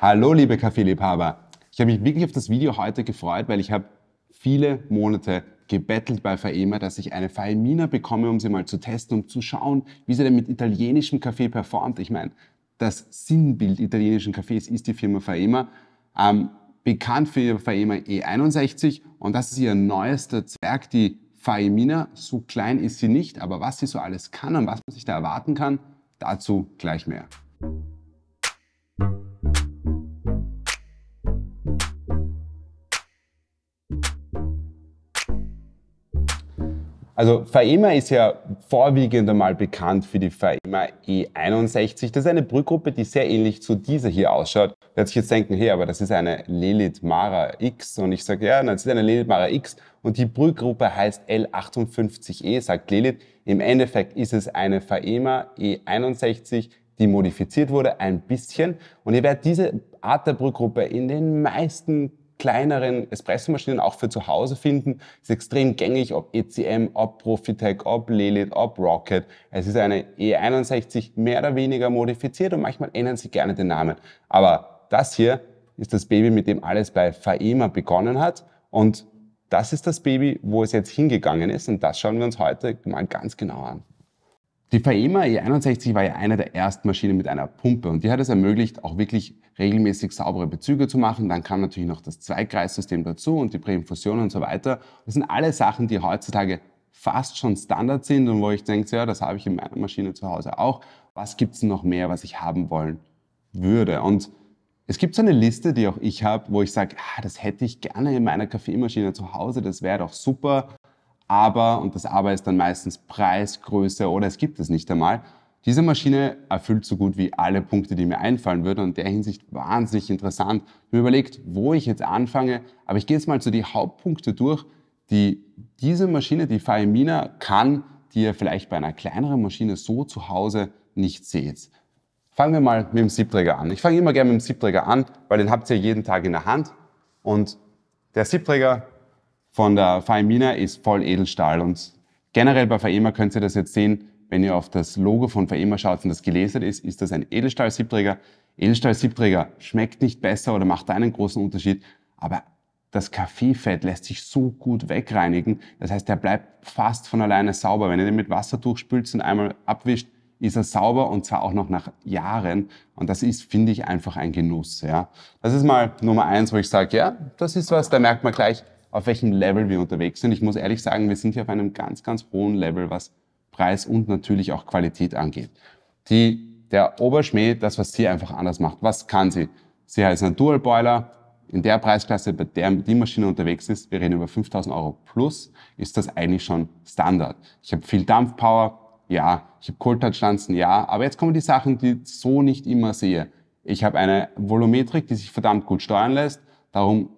Hallo liebe Kaffeeliebhaber. Ich habe mich wirklich auf das Video heute gefreut, weil ich habe viele Monate gebettelt bei Faema, dass ich eine Faemina bekomme, um sie mal zu testen, um zu schauen, wie sie denn mit italienischem Kaffee performt. Ich meine, das Sinnbild italienischen Kaffees ist die Firma Faema, ähm, bekannt für ihre Faema E61 und das ist ihr neuester Zwerg, die Faemina. So klein ist sie nicht, aber was sie so alles kann und was man sich da erwarten kann, dazu gleich mehr. Also FAEMA ist ja vorwiegend einmal bekannt für die FAEMA E61. Das ist eine Brühgruppe, die sehr ähnlich zu dieser hier ausschaut. Wird sich jetzt denken, hey, aber das ist eine Lelit Mara X. Und ich sage, ja, nein, das ist eine Lelit Mara X. Und die Brühgruppe heißt L58E, sagt Lelit. Im Endeffekt ist es eine FAEMA E61, die modifiziert wurde ein bisschen. Und ihr werdet diese Art der Brühgruppe in den meisten kleineren Espressomaschinen auch für zu Hause finden. Ist extrem gängig, ob ECM, ob Profitech, ob Lelit, ob Rocket. Es ist eine E61 mehr oder weniger modifiziert und manchmal ändern sie gerne den Namen. Aber das hier ist das Baby, mit dem alles bei FAEMA begonnen hat und das ist das Baby, wo es jetzt hingegangen ist und das schauen wir uns heute mal ganz genau an. Die Faema E61 war ja eine der ersten Maschinen mit einer Pumpe und die hat es ermöglicht, auch wirklich regelmäßig saubere Bezüge zu machen. Dann kam natürlich noch das Zweikreissystem dazu und die Präinfusion und so weiter. Das sind alle Sachen, die heutzutage fast schon Standard sind und wo ich denke, ja, das habe ich in meiner Maschine zu Hause auch. Was gibt es noch mehr, was ich haben wollen würde? Und es gibt so eine Liste, die auch ich habe, wo ich sage, ah, das hätte ich gerne in meiner Kaffeemaschine zu Hause, das wäre doch super aber, und das aber ist dann meistens Preis, Größe oder es gibt es nicht einmal, diese Maschine erfüllt so gut wie alle Punkte, die mir einfallen würden und in der Hinsicht wahnsinnig interessant. Ich habe mir überlegt, wo ich jetzt anfange, aber ich gehe jetzt mal zu so die Hauptpunkte durch, die diese Maschine, die Faimina, kann, die ihr vielleicht bei einer kleineren Maschine so zu Hause nicht seht. Fangen wir mal mit dem Siebträger an. Ich fange immer gerne mit dem Siebträger an, weil den habt ihr jeden Tag in der Hand und der Siebträger von der Faemina ist voll Edelstahl. Und generell bei Faema könnt ihr das jetzt sehen, wenn ihr auf das Logo von Faema schaut und das gelesen ist, ist das ein Edelstahl-Siebträger. Edelstahl-Siebträger schmeckt nicht besser oder macht einen großen Unterschied, aber das Kaffeefett lässt sich so gut wegreinigen. Das heißt, der bleibt fast von alleine sauber. Wenn ihr den mit Wasser durchspült und einmal abwischt, ist er sauber und zwar auch noch nach Jahren. Und das ist, finde ich, einfach ein Genuss. Ja. Das ist mal Nummer eins, wo ich sage, ja, das ist was, da merkt man gleich, auf welchem Level wir unterwegs sind. Ich muss ehrlich sagen, wir sind hier auf einem ganz, ganz hohen Level, was Preis und natürlich auch Qualität angeht. Die, der Oberschmäh, das, was sie einfach anders macht, was kann sie? Sie heißt ein Dual Boiler. In der Preisklasse, bei der die Maschine unterwegs ist, wir reden über 5000 Euro plus, ist das eigentlich schon Standard. Ich habe viel Dampfpower, ja. Ich habe Kohltatschlanzen, ja. Aber jetzt kommen die Sachen, die ich so nicht immer sehe. Ich habe eine Volumetrik, die sich verdammt gut steuern lässt. Darum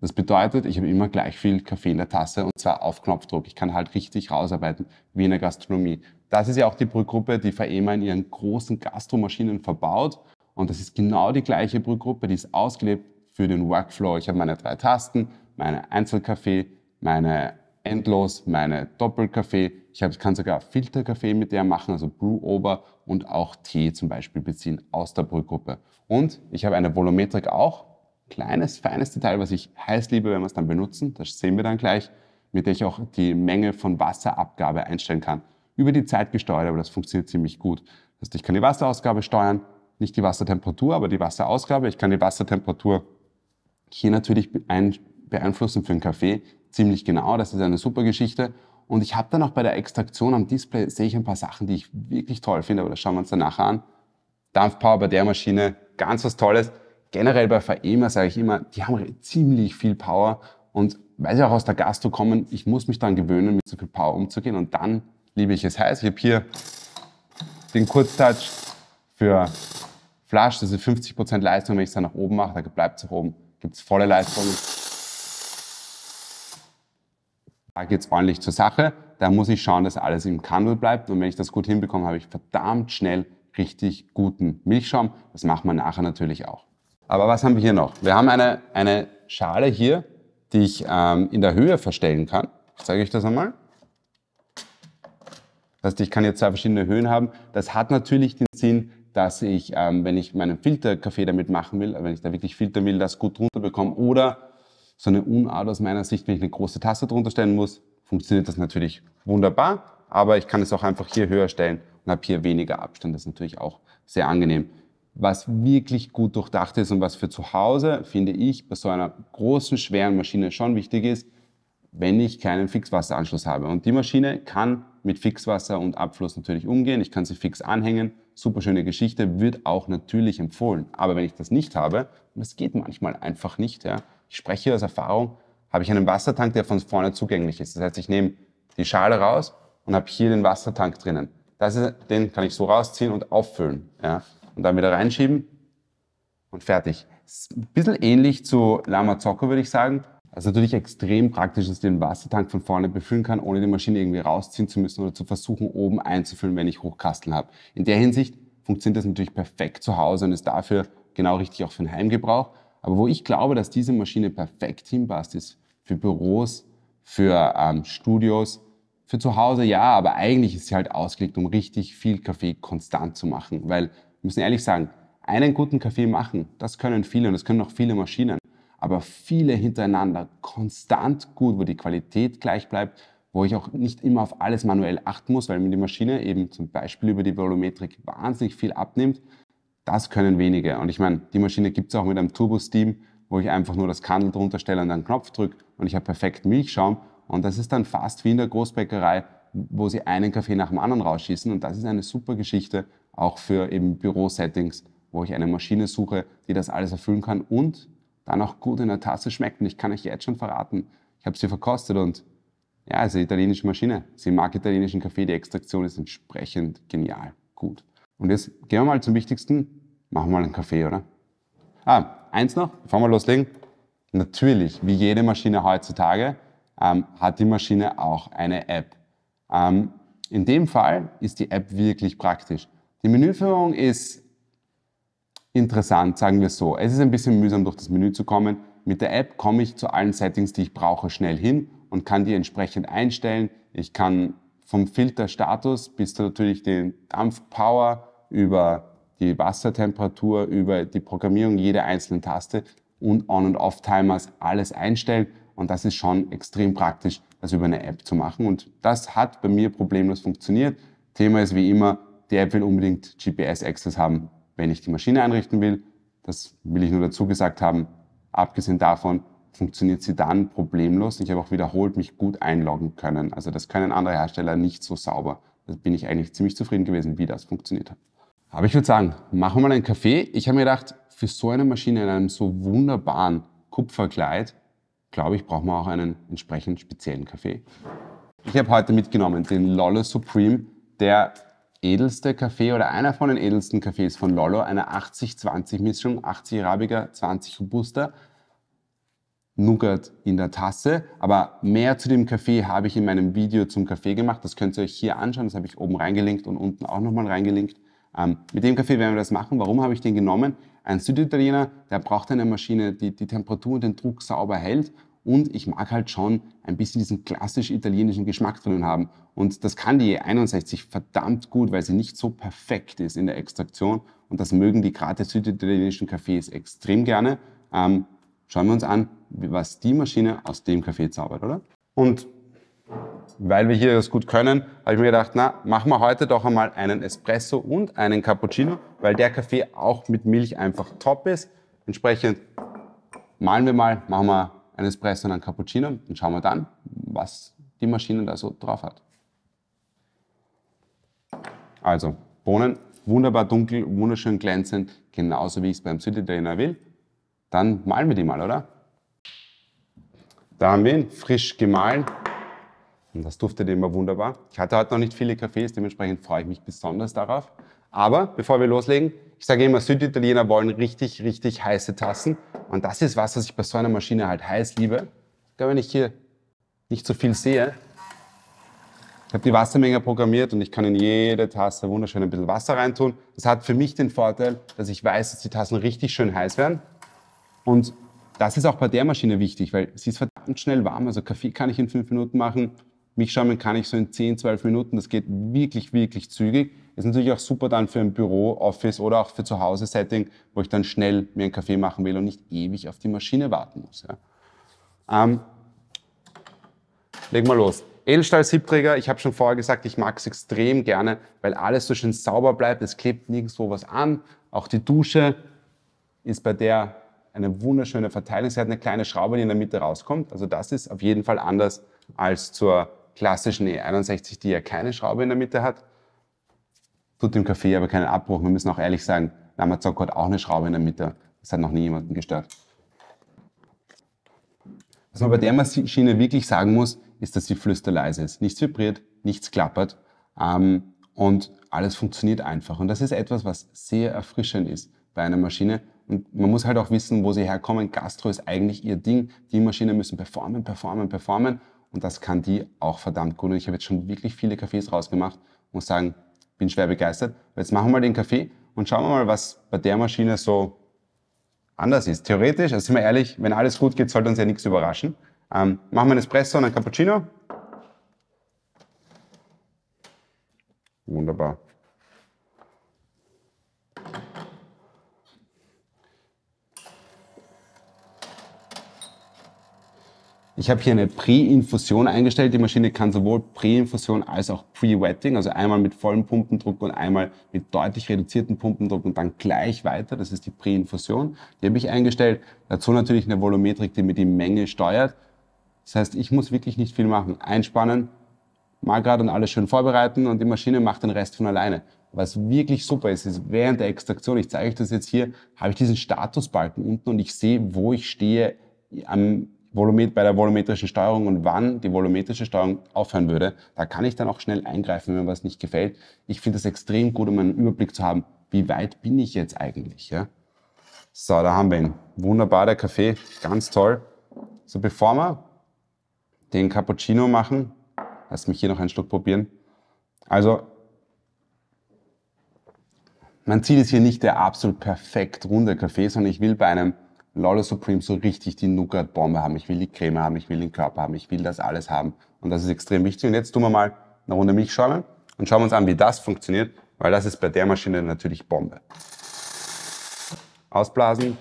das bedeutet, ich habe immer gleich viel Kaffee in der Tasse und zwar auf Knopfdruck. Ich kann halt richtig rausarbeiten, wie in der Gastronomie. Das ist ja auch die Brühgruppe, die VEMA in ihren großen Gastromaschinen verbaut. Und das ist genau die gleiche Brühgruppe, die ist ausgelebt für den Workflow. Ich habe meine drei Tasten, meine Einzelkaffee, meine Endlos, meine Doppelkaffee. Ich kann sogar Filterkaffee mit der machen, also brew Brewover und auch Tee zum Beispiel beziehen aus der Brühgruppe. Und ich habe eine Volumetrik auch, kleines, feines Detail, was ich heiß liebe, wenn wir es dann benutzen, das sehen wir dann gleich, mit der ich auch die Menge von Wasserabgabe einstellen kann. Über die Zeit gesteuert, aber das funktioniert ziemlich gut. Das heißt, ich kann die Wasserausgabe steuern, nicht die Wassertemperatur, aber die Wasserausgabe. Ich kann die Wassertemperatur hier natürlich beeinflussen für einen Kaffee ziemlich genau. Das ist eine super Geschichte. Und ich habe dann auch bei der Extraktion am Display sehe ich ein paar Sachen, die ich wirklich toll finde, aber das schauen wir uns dann nachher an. Dampfpower bei der Maschine, ganz was Tolles generell bei VEMA e sage ich immer, die haben ziemlich viel Power und weil sie auch aus der Gastro kommen, ich muss mich dann gewöhnen, mit so viel Power umzugehen und dann liebe ich es heiß. Ich habe hier den Kurztouch für Flash, das ist 50% Leistung, wenn ich es dann nach oben mache, da bleibt es nach oben, gibt es volle Leistung. Da geht es ordentlich zur Sache. Da muss ich schauen, dass alles im Kandel bleibt. Und wenn ich das gut hinbekomme, habe ich verdammt schnell richtig guten Milchschaum. Das macht man nachher natürlich auch. Aber was haben wir hier noch? Wir haben eine, eine Schale hier, die ich ähm, in der Höhe verstellen kann. Ich zeige euch das einmal. Das heißt, ich kann jetzt zwei verschiedene Höhen haben. Das hat natürlich den Sinn, dass ich, ähm, wenn ich meinen Filterkaffee damit machen will, wenn ich da wirklich filtern will, das gut drunter bekomme oder so eine Unart aus meiner Sicht, wenn ich eine große Tasse drunter stellen muss, funktioniert das natürlich wunderbar, aber ich kann es auch einfach hier höher stellen und habe hier weniger Abstand. Das ist natürlich auch sehr angenehm was wirklich gut durchdacht ist und was für zu Hause, finde ich, bei so einer großen, schweren Maschine schon wichtig ist, wenn ich keinen Fixwasseranschluss habe. Und die Maschine kann mit Fixwasser und Abfluss natürlich umgehen. Ich kann sie fix anhängen. Super schöne Geschichte, wird auch natürlich empfohlen. Aber wenn ich das nicht habe, und das geht manchmal einfach nicht, ja, ich spreche aus Erfahrung, habe ich einen Wassertank, der von vorne zugänglich ist. Das heißt, ich nehme die Schale raus und habe hier den Wassertank drinnen. Das ist, den kann ich so rausziehen und auffüllen. Ja und dann wieder reinschieben und fertig. Ist ein bisschen ähnlich zu Lama Zocker, würde ich sagen. Also natürlich extrem praktisch, dass ich den Wassertank von vorne befüllen kann, ohne die Maschine irgendwie rausziehen zu müssen oder zu versuchen, oben einzufüllen, wenn ich Hochkasteln habe. In der Hinsicht funktioniert das natürlich perfekt zu Hause und ist dafür genau richtig auch für den Heimgebrauch. Aber wo ich glaube, dass diese Maschine perfekt hinpasst, ist für Büros, für ähm, Studios, für zu Hause ja, aber eigentlich ist sie halt ausgelegt, um richtig viel Kaffee konstant zu machen, weil wir müssen ehrlich sagen, einen guten Kaffee machen, das können viele und das können auch viele Maschinen. Aber viele hintereinander konstant gut, wo die Qualität gleich bleibt, wo ich auch nicht immer auf alles manuell achten muss, weil mir die Maschine eben zum Beispiel über die Volumetrik wahnsinnig viel abnimmt. Das können wenige. Und ich meine, die Maschine gibt es auch mit einem Turbo-Steam, wo ich einfach nur das Kandel drunter stelle und dann Knopf drücke und ich habe perfekt Milchschaum. Und das ist dann fast wie in der Großbäckerei, wo sie einen Kaffee nach dem anderen rausschießen. Und das ist eine super Geschichte, auch für eben Bürosettings, wo ich eine Maschine suche, die das alles erfüllen kann und dann auch gut in der Tasse schmeckt. Und ich kann euch jetzt schon verraten, ich habe sie verkostet und ja, es ist eine italienische Maschine. Sie mag italienischen Kaffee, die Extraktion ist entsprechend genial gut. Und jetzt gehen wir mal zum Wichtigsten, machen wir mal einen Kaffee, oder? Ah, eins noch, bevor wir loslegen. Natürlich, wie jede Maschine heutzutage, ähm, hat die Maschine auch eine App. Ähm, in dem Fall ist die App wirklich praktisch. Die Menüführung ist interessant, sagen wir so. Es ist ein bisschen mühsam, durch das Menü zu kommen. Mit der App komme ich zu allen Settings, die ich brauche, schnell hin und kann die entsprechend einstellen. Ich kann vom Filterstatus bis zu natürlich den Dampfpower über die Wassertemperatur, über die Programmierung jeder einzelnen Taste und On- und Off-Timers alles einstellen. Und das ist schon extrem praktisch, das über eine App zu machen. Und das hat bei mir problemlos funktioniert. Thema ist wie immer, die App will unbedingt GPS-Access haben, wenn ich die Maschine einrichten will. Das will ich nur dazu gesagt haben. Abgesehen davon funktioniert sie dann problemlos. Ich habe auch wiederholt mich gut einloggen können. Also das können andere Hersteller nicht so sauber. Da bin ich eigentlich ziemlich zufrieden gewesen, wie das funktioniert hat. Aber ich würde sagen, machen wir mal einen Kaffee. Ich habe mir gedacht, für so eine Maschine in einem so wunderbaren Kupferkleid, glaube ich, braucht man auch einen entsprechend speziellen Kaffee. Ich habe heute mitgenommen den Lolle Supreme, der edelste Kaffee oder einer von den edelsten Kaffees von Lollo, eine 80-20-Mischung, 80 Arabica, 20 Robusta, Nougat in der Tasse. Aber mehr zu dem Kaffee habe ich in meinem Video zum Kaffee gemacht. Das könnt ihr euch hier anschauen. Das habe ich oben reingelinkt und unten auch nochmal reingelinkt. Ähm, mit dem Kaffee werden wir das machen. Warum habe ich den genommen? Ein Süditaliener, der braucht eine Maschine, die die Temperatur und den Druck sauber hält und ich mag halt schon ein bisschen diesen klassisch italienischen Geschmack drinnen haben. Und das kann die E61 verdammt gut, weil sie nicht so perfekt ist in der Extraktion. Und das mögen die gerade süditalienischen Cafés extrem gerne. Ähm, schauen wir uns an, was die Maschine aus dem Kaffee zaubert, oder? Und weil wir hier das gut können, habe ich mir gedacht, na, machen wir heute doch einmal einen Espresso und einen Cappuccino, weil der Kaffee auch mit Milch einfach top ist. Entsprechend malen wir mal, machen wir ein Espresso und ein Cappuccino und schauen wir dann, was die Maschine da so drauf hat. Also Bohnen, wunderbar dunkel, wunderschön glänzend, genauso wie ich es beim City Trainer will. Dann malen wir die mal, oder? Da haben wir ihn, frisch gemahlen. Und das duftet immer wunderbar. Ich hatte heute noch nicht viele Kaffees, dementsprechend freue ich mich besonders darauf. Aber bevor wir loslegen, ich sage immer, Süditaliener wollen richtig, richtig heiße Tassen. Und das ist was, was ich bei so einer Maschine halt heiß liebe. Glaube, wenn ich hier nicht so viel sehe. Ich habe die Wassermenge programmiert und ich kann in jede Tasse wunderschön ein bisschen Wasser reintun. Das hat für mich den Vorteil, dass ich weiß, dass die Tassen richtig schön heiß werden. Und das ist auch bei der Maschine wichtig, weil sie ist verdammt schnell warm. Also Kaffee kann ich in fünf Minuten machen. Milchschäumen kann ich so in 10, 12 Minuten. Das geht wirklich, wirklich zügig. Ist natürlich auch super dann für ein Büro, Office oder auch für Zuhause-Setting, wo ich dann schnell mir einen Kaffee machen will und nicht ewig auf die Maschine warten muss. Ja. Ähm, leg mal los. Edelstahl-Siebträger, ich habe schon vorher gesagt, ich mag es extrem gerne, weil alles so schön sauber bleibt, es klebt nirgendwo was an. Auch die Dusche ist bei der eine wunderschöne Verteilung. Sie hat eine kleine Schraube, die in der Mitte rauskommt. Also das ist auf jeden Fall anders als zur klassischen E61, die ja keine Schraube in der Mitte hat tut dem Kaffee aber keinen Abbruch. Wir müssen auch ehrlich sagen, Lamazok hat auch eine Schraube in der Mitte. Das hat noch nie jemanden gestört. Was man bei der Maschine wirklich sagen muss, ist, dass sie flüsterleise ist. Nichts vibriert, nichts klappert ähm, und alles funktioniert einfach. Und das ist etwas, was sehr erfrischend ist bei einer Maschine. Und man muss halt auch wissen, wo sie herkommen. Gastro ist eigentlich ihr Ding. Die Maschinen müssen performen, performen, performen. Und das kann die auch verdammt gut. Und ich habe jetzt schon wirklich viele Cafés rausgemacht. Muss sagen, bin schwer begeistert. Jetzt machen wir mal den Kaffee und schauen wir mal, was bei der Maschine so anders ist. Theoretisch, also sind wir ehrlich, wenn alles gut geht, sollte uns ja nichts überraschen. Ähm, machen wir einen Espresso und einen Cappuccino. Wunderbar. Ich habe hier eine Pre-Infusion eingestellt. Die Maschine kann sowohl Pre-Infusion als auch Pre-Wetting, also einmal mit vollem Pumpendruck und einmal mit deutlich reduziertem Pumpendruck und dann gleich weiter. Das ist die Pre-Infusion. Die habe ich eingestellt. Dazu natürlich eine Volumetrik, die mir die Menge steuert. Das heißt, ich muss wirklich nicht viel machen. Einspannen, mal gerade und alles schön vorbereiten und die Maschine macht den Rest von alleine. Was wirklich super ist, ist während der Extraktion, ich zeige euch das jetzt hier, habe ich diesen Statusbalken unten und ich sehe, wo ich stehe am Volumet, bei der volumetrischen Steuerung und wann die volumetrische Steuerung aufhören würde, da kann ich dann auch schnell eingreifen, wenn mir was nicht gefällt. Ich finde das extrem gut, um einen Überblick zu haben, wie weit bin ich jetzt eigentlich. Ja? So, da haben wir ihn. Wunderbar, der Kaffee, ganz toll. So, bevor wir den Cappuccino machen, lass mich hier noch einen Schluck probieren. Also, mein Ziel ist hier nicht der absolut perfekt runde Kaffee, sondern ich will bei einem Lola Supreme so richtig die Nougat-Bombe haben. Ich will die Creme haben, ich will den Körper haben, ich will das alles haben. Und das ist extrem wichtig. Und jetzt tun wir mal eine Runde Milchschäume und schauen uns an, wie das funktioniert, weil das ist bei der Maschine natürlich Bombe. Ausblasen,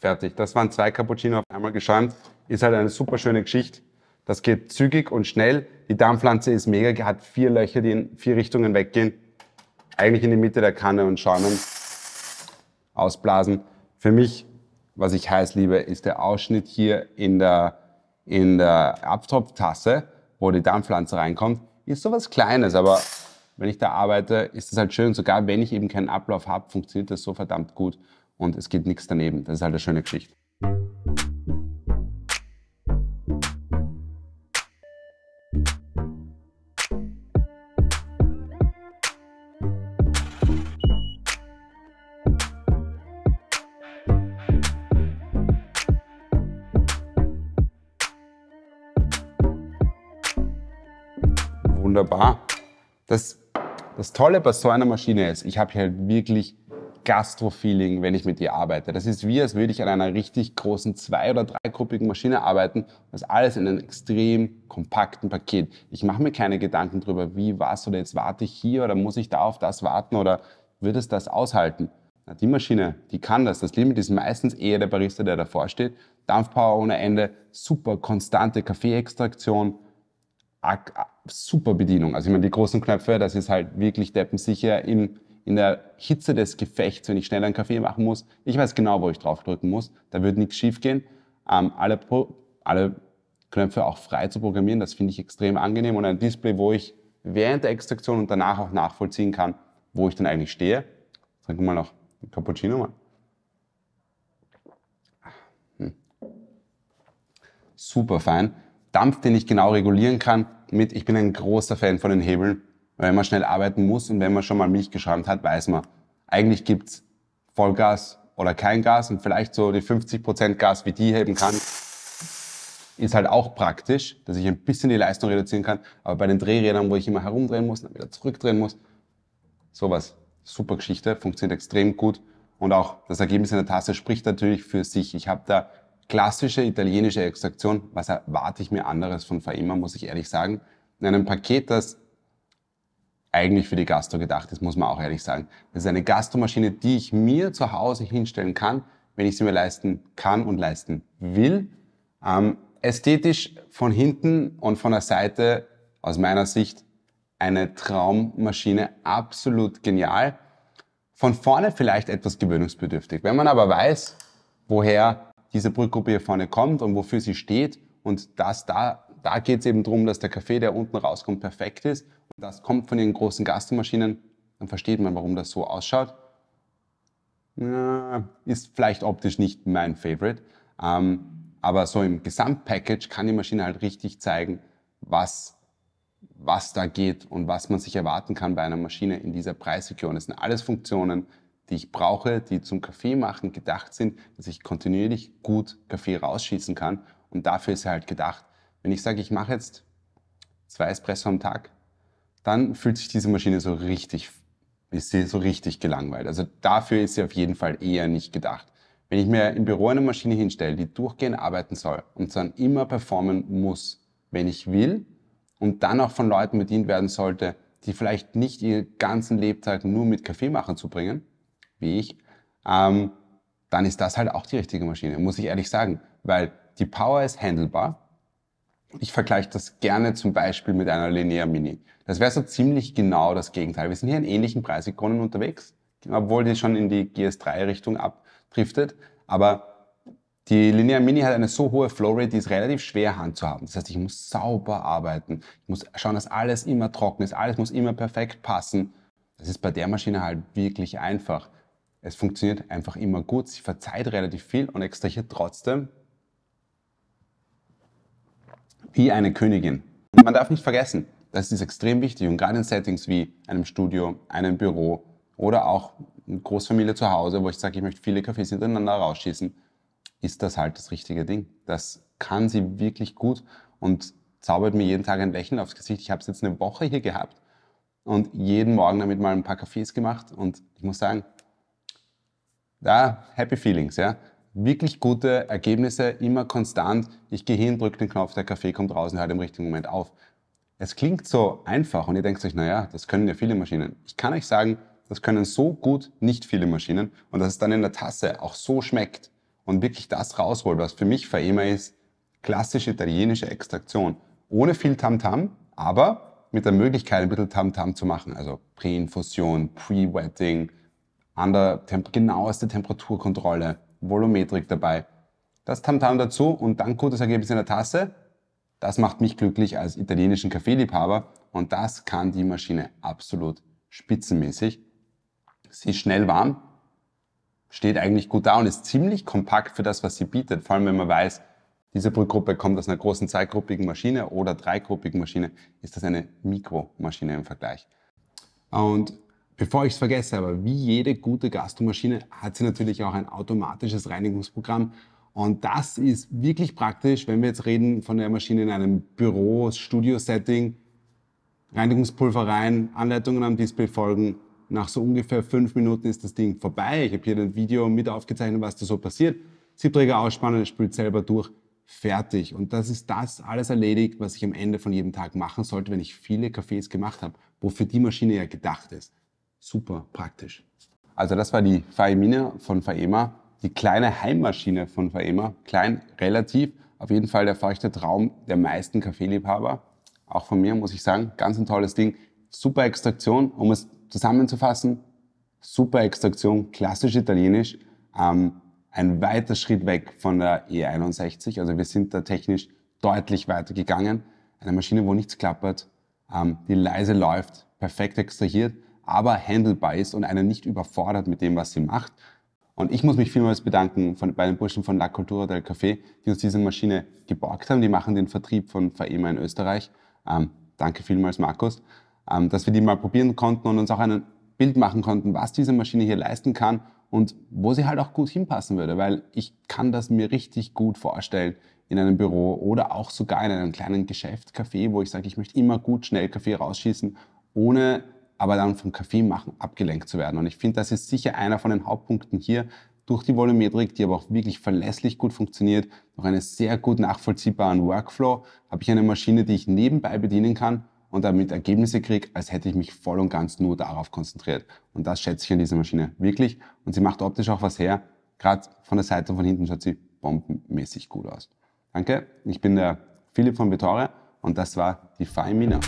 Fertig. Das waren zwei Cappuccino auf einmal geschäumt. Ist halt eine super schöne Geschichte. Das geht zügig und schnell. Die Darmpflanze ist mega, hat vier Löcher, die in vier Richtungen weggehen. Eigentlich in die Mitte der Kanne und schäumen. Ausblasen. Für mich, was ich heiß liebe, ist der Ausschnitt hier in der, in der Abtropftasse, wo die Darmpflanze reinkommt. Ist sowas Kleines, aber wenn ich da arbeite, ist das halt schön. Sogar wenn ich eben keinen Ablauf habe, funktioniert das so verdammt gut und es geht nichts daneben. Das ist halt eine schöne Geschichte. Wunderbar. Das das Tolle bei so einer Maschine ist, ich habe hier halt wirklich Gastro-Feeling, wenn ich mit ihr arbeite. Das ist wie, als würde ich an einer richtig großen zwei- oder dreigruppigen Maschine arbeiten. Das alles in einem extrem kompakten Paket. Ich mache mir keine Gedanken darüber, wie was oder jetzt warte ich hier oder muss ich da auf das warten oder wird es das aushalten? Na, die Maschine, die kann das. Das Limit ist meistens eher der Barista, der davor steht. Dampfpower ohne Ende, super konstante Kaffeeextraktion, super Bedienung. Also ich meine, die großen Knöpfe, das ist halt wirklich deppensicher in, in der Hitze des Gefechts, wenn ich schnell einen Kaffee machen muss. Ich weiß genau, wo ich draufdrücken muss. Da wird nichts schief gehen. Ähm, alle, alle Knöpfe auch frei zu programmieren, das finde ich extrem angenehm. Und ein Display, wo ich während der Extraktion und danach auch nachvollziehen kann, wo ich dann eigentlich stehe. Trinken wir mal noch einen Cappuccino mal. Hm. Super fein. Dampf, den ich genau regulieren kann mit, ich bin ein großer Fan von den Hebeln, weil man schnell arbeiten muss und wenn man schon mal Milch geschrammt hat, weiß man, eigentlich gibt es Vollgas oder kein Gas und vielleicht so die 50% Gas, wie die heben kann, ist halt auch praktisch, dass ich ein bisschen die Leistung reduzieren kann. Aber bei den Drehrädern, wo ich immer herumdrehen muss, dann wieder zurückdrehen muss, sowas. Super Geschichte, funktioniert extrem gut. Und auch das Ergebnis in der Tasse spricht natürlich für sich. Ich habe da klassische italienische Extraktion. Was erwarte ich mir anderes von Faima, muss ich ehrlich sagen. In einem Paket, das eigentlich für die Gastro gedacht ist, muss man auch ehrlich sagen. Das ist eine Gastromaschine, die ich mir zu Hause hinstellen kann, wenn ich sie mir leisten kann und leisten will. Ähm, ästhetisch von hinten und von der Seite aus meiner Sicht eine Traummaschine, absolut genial. Von vorne vielleicht etwas gewöhnungsbedürftig. Wenn man aber weiß, woher diese Brückgruppe hier vorne kommt und wofür sie steht. Und das da, da geht es eben darum, dass der Kaffee, der unten rauskommt, perfekt ist. Und das kommt von den großen Gastmaschinen. Dann versteht man, warum das so ausschaut. Ja, ist vielleicht optisch nicht mein Favorite. Ähm, aber so im Gesamtpackage kann die Maschine halt richtig zeigen, was, was da geht und was man sich erwarten kann bei einer Maschine in dieser Preisregion. Es sind alles Funktionen, die ich brauche, die zum Kaffee machen gedacht sind, dass ich kontinuierlich gut Kaffee rausschießen kann. Und dafür ist er halt gedacht. Wenn ich sage, ich mache jetzt zwei Espresso am Tag, dann fühlt sich diese Maschine so richtig, ist sie so richtig gelangweilt. Also dafür ist sie auf jeden Fall eher nicht gedacht. Wenn ich mir im Büro eine Maschine hinstelle, die durchgehend arbeiten soll und dann immer performen muss, wenn ich will, und dann auch von Leuten bedient werden sollte, die vielleicht nicht ihren ganzen Lebtag nur mit Kaffee machen zu bringen, wie ich, ähm, dann ist das halt auch die richtige Maschine, muss ich ehrlich sagen, weil die Power ist handelbar. Ich vergleiche das gerne zum Beispiel mit einer Linear Mini. Das wäre so ziemlich genau das Gegenteil. Wir sind hier in ähnlichen Preisikonen unterwegs, obwohl die schon in die GS3-Richtung abdriftet. Aber die Linear Mini hat eine so hohe Flowrate, die ist relativ schwer Hand zu haben. Das heißt, ich muss sauber arbeiten. Ich muss schauen, dass alles immer trocken ist. Alles muss immer perfekt passen. Das ist bei der Maschine halt wirklich einfach. Es funktioniert einfach immer gut, sie verzeiht relativ viel und extrahiert trotzdem wie eine Königin. man darf nicht vergessen, das ist extrem wichtig und gerade in Settings wie einem Studio, einem Büro oder auch eine Großfamilie zu Hause, wo ich sage, ich möchte viele Kaffees hintereinander rausschießen, ist das halt das richtige Ding. Das kann sie wirklich gut und zaubert mir jeden Tag ein Lächeln aufs Gesicht. Ich habe es jetzt eine Woche hier gehabt und jeden Morgen damit mal ein paar Kaffees gemacht und ich muss sagen, da, happy feelings, ja. Wirklich gute Ergebnisse, immer konstant. Ich gehe hin, drücke den Knopf, der Kaffee kommt raus und hört im richtigen Moment auf. Es klingt so einfach und ihr denkt euch, naja, das können ja viele Maschinen. Ich kann euch sagen, das können so gut nicht viele Maschinen und dass es dann in der Tasse auch so schmeckt und wirklich das rausholt, was für mich Faema ist, klassische italienische Extraktion. Ohne viel Tamtam, -Tam, aber mit der Möglichkeit, ein bisschen Tamtam -Tam zu machen. Also Präinfusion, Pre-Wetting, an der Temp genaueste Temperaturkontrolle, Volumetrik dabei. Das Tamtam -Tam dazu und dann gutes Ergebnis in der Tasse. Das macht mich glücklich als italienischen Kaffeeliebhaber und das kann die Maschine absolut spitzenmäßig. Sie ist schnell warm, steht eigentlich gut da und ist ziemlich kompakt für das, was sie bietet. Vor allem, wenn man weiß, diese Brückgruppe kommt aus einer großen zweigruppigen Maschine oder dreigruppigen Maschine, ist das eine Mikromaschine im Vergleich. Und Bevor ich es vergesse, aber wie jede gute Gastromaschine hat sie natürlich auch ein automatisches Reinigungsprogramm. Und das ist wirklich praktisch, wenn wir jetzt reden von der Maschine in einem Büro, Studio-Setting. Reinigungspulver rein, Anleitungen am Display folgen. Nach so ungefähr fünf Minuten ist das Ding vorbei. Ich habe hier ein Video mit aufgezeichnet, was da so passiert. Siebträger ausspannen, spült selber durch, fertig. Und das ist das alles erledigt, was ich am Ende von jedem Tag machen sollte, wenn ich viele Cafés gemacht habe, wofür die Maschine ja gedacht ist super praktisch. Also das war die Faemina von Faema, die kleine Heimmaschine von Faema. Klein, relativ, auf jeden Fall der feuchte Traum der meisten Kaffeeliebhaber. Auch von mir muss ich sagen, ganz ein tolles Ding. Super Extraktion, um es zusammenzufassen, super Extraktion, klassisch italienisch. Ähm, ein weiter Schritt weg von der E61, also wir sind da technisch deutlich weiter gegangen. Eine Maschine, wo nichts klappert, ähm, die leise läuft, perfekt extrahiert aber handelbar ist und einen nicht überfordert mit dem, was sie macht. Und ich muss mich vielmals bedanken von, bei den Burschen von La Cultura del Café, die uns diese Maschine geborgt haben. Die machen den Vertrieb von FAEMA in Österreich. Ähm, danke vielmals, Markus, ähm, dass wir die mal probieren konnten und uns auch ein Bild machen konnten, was diese Maschine hier leisten kann und wo sie halt auch gut hinpassen würde, weil ich kann das mir richtig gut vorstellen in einem Büro oder auch sogar in einem kleinen Geschäft, Café, wo ich sage, ich möchte immer gut schnell Kaffee rausschießen, ohne aber dann vom Kaffee machen abgelenkt zu werden. Und ich finde, das ist sicher einer von den Hauptpunkten hier durch die Volumetrik, die aber auch wirklich verlässlich gut funktioniert, durch einen sehr gut nachvollziehbaren Workflow, habe ich eine Maschine, die ich nebenbei bedienen kann und damit Ergebnisse kriege, als hätte ich mich voll und ganz nur darauf konzentriert. Und das schätze ich an dieser Maschine wirklich. Und sie macht optisch auch was her. Gerade von der Seite und von hinten schaut sie bombenmäßig gut aus. Danke, ich bin der Philipp von Bettore und das war die Feimina.